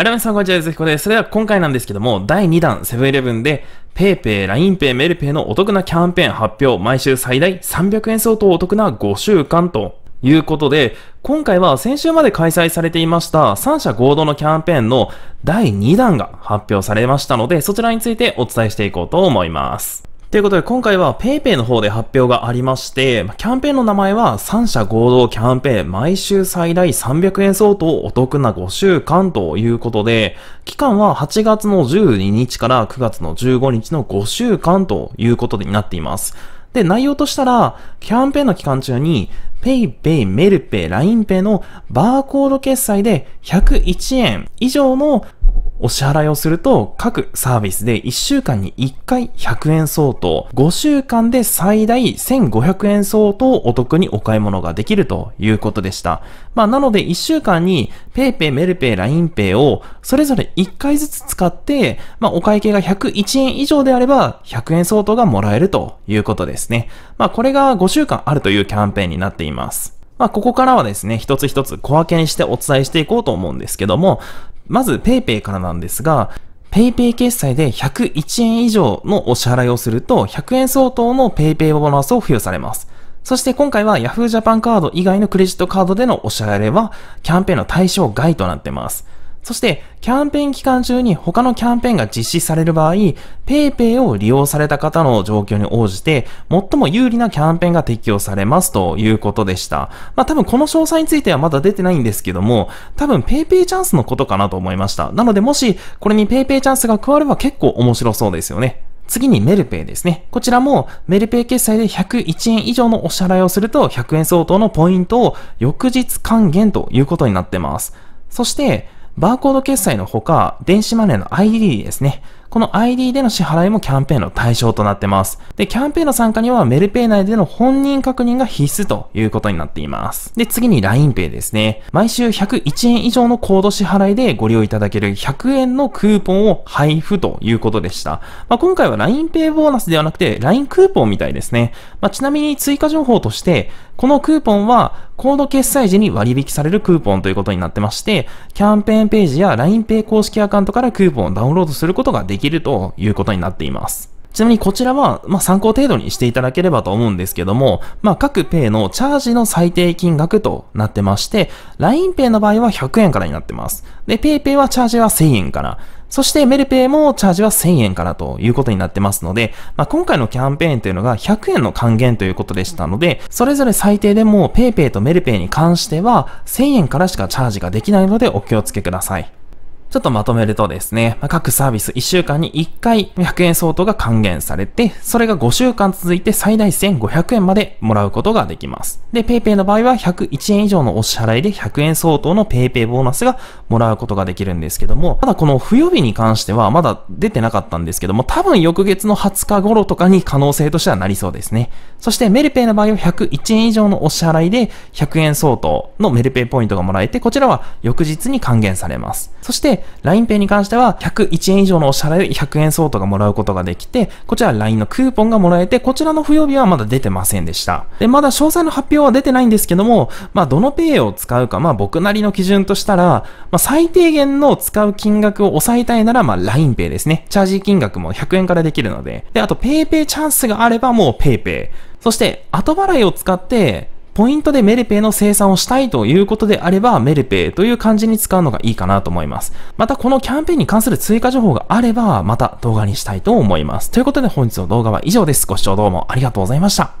はい、皆さん、こんにちは。ゆずひこです。それでは、今回なんですけども、第2弾、セブンイレブンで、PayPay、LINEPay、メルペイのお得なキャンペーン発表、毎週最大300円相当お得な5週間ということで、今回は先週まで開催されていました3社合同のキャンペーンの第2弾が発表されましたので、そちらについてお伝えしていこうと思います。ということで、今回は PayPay の方で発表がありまして、キャンペーンの名前は3社合同キャンペーン毎週最大300円相当お得な5週間ということで、期間は8月の12日から9月の15日の5週間ということになっています。で、内容としたら、キャンペーンの期間中に、PayPay、メルペイ、LINEPay のバーコード決済で101円以上のお支払いをすると、各サービスで1週間に1回100円相当、5週間で最大1500円相当お得にお買い物ができるということでした。まあ、なので1週間に PayPay、MelPay、LINEPay をそれぞれ1回ずつ使って、まあ、お会計が101円以上であれば100円相当がもらえるということですね。まあ、これが5週間あるというキャンペーンになっています。まあ、ここからはですね、一つ一つ小分けにしてお伝えしていこうと思うんですけども、まず PayPay からなんですが、PayPay 決済で101円以上のお支払いをすると、100円相当の PayPay ボーナスを付与されます。そして今回は Yahoo Japan カード以外のクレジットカードでのお支払いは、キャンペーンの対象外となってます。そして、キャンペーン期間中に他のキャンペーンが実施される場合、PayPay を利用された方の状況に応じて、最も有利なキャンペーンが適用されますということでした。まあ多分この詳細についてはまだ出てないんですけども、多分 PayPay チャンスのことかなと思いました。なのでもし、これに PayPay チャンスが加われば結構面白そうですよね。次にメルペイですね。こちらもメルペイ決済で101円以上のお支払いをすると100円相当のポイントを翌日還元ということになってます。そして、バーコード決済のほか、電子マネーの ID ですね。この ID での支払いもキャンペーンの対象となってます。で、キャンペーンの参加にはメルペイ内での本人確認が必須ということになっています。で、次に LINEPay ですね。毎週101円以上のコード支払いでご利用いただける100円のクーポンを配布ということでした。まあ、今回は LINEPay ボーナスではなくて LINE クーポンみたいですね。まあ、ちなみに追加情報として、このクーポンはコード決済時に割引されるクーポンということになってまして、キャンペーンページや LINEPay 公式アカウントからクーポンをダウンロードすることができきるということになっています。ちなみにこちらは、まあ、参考程度にしていただければと思うんですけども、まあ、各ペイのチャージの最低金額となってまして、LINEPay の場合は100円からになってます。で、PayPay はチャージは1000円から。そして、メルペイもチャージは1000円からということになってますので、まあ、今回のキャンペーンというのが100円の還元ということでしたので、それぞれ最低でも PayPay とメルペイに関しては1000円からしかチャージができないのでお気をつけください。ちょっとまとめるとですね、各サービス1週間に1回100円相当が還元されて、それが5週間続いて最大1500円までもらうことができます。で、PayPay の場合は101円以上のお支払いで100円相当の PayPay ボーナスがもらうことができるんですけども、ただこの与日に関してはまだ出てなかったんですけども、多分翌月の20日頃とかに可能性としてはなりそうですね。そしてメルペイの場合は101円以上のお支払いで100円相当のメルペイポイントがもらえて、こちらは翌日に還元されます。そして LINEPay に関しては101円以上のお支払いを100円相当がもらうことができて、こちら LINE のクーポンがもらえて、こちらの付与日はまだ出てませんでした。で、まだ詳細の発表は出てないんですけども、まあ、どのペイを使うか、まあ、僕なりの基準としたら、まあ、最低限の使う金額を抑えたいなら、まあ、LINEPay ですね。チャージ金額も100円からできるので。で、あと、PayPay チャンスがあればもう PayPay。そして、後払いを使って、ポイントでメルペイの生産をしたいということであれば、メルペイという漢字に使うのがいいかなと思います。またこのキャンペーンに関する追加情報があれば、また動画にしたいと思います。ということで本日の動画は以上です。ご視聴どうもありがとうございました。